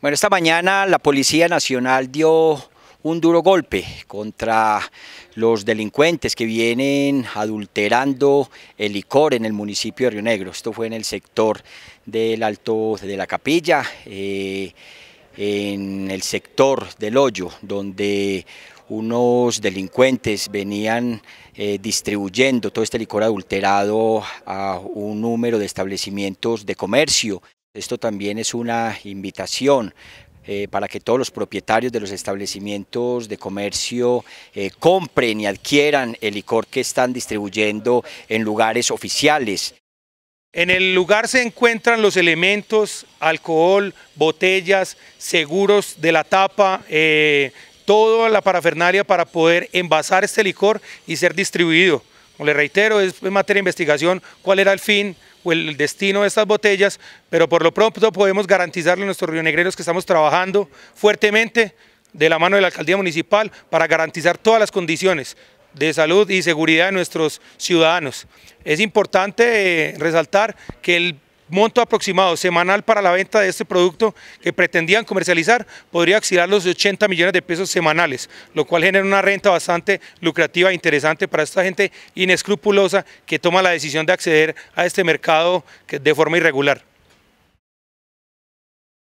Bueno, esta mañana la Policía Nacional dio un duro golpe contra los delincuentes que vienen adulterando el licor en el municipio de Río Negro. Esto fue en el sector del Alto de la Capilla, eh, en el sector del Hoyo, donde unos delincuentes venían eh, distribuyendo todo este licor adulterado a un número de establecimientos de comercio. Esto también es una invitación eh, para que todos los propietarios de los establecimientos de comercio eh, compren y adquieran el licor que están distribuyendo en lugares oficiales. En el lugar se encuentran los elementos, alcohol, botellas, seguros de la tapa, eh, toda la parafernalia para poder envasar este licor y ser distribuido. le reitero, es materia de investigación cuál era el fin o el destino de estas botellas, pero por lo pronto podemos garantizarle a nuestros rionegreros que estamos trabajando fuertemente de la mano de la alcaldía municipal para garantizar todas las condiciones de salud y seguridad de nuestros ciudadanos. Es importante eh, resaltar que el monto aproximado semanal para la venta de este producto que pretendían comercializar podría oxidar los 80 millones de pesos semanales, lo cual genera una renta bastante lucrativa e interesante para esta gente inescrupulosa que toma la decisión de acceder a este mercado de forma irregular.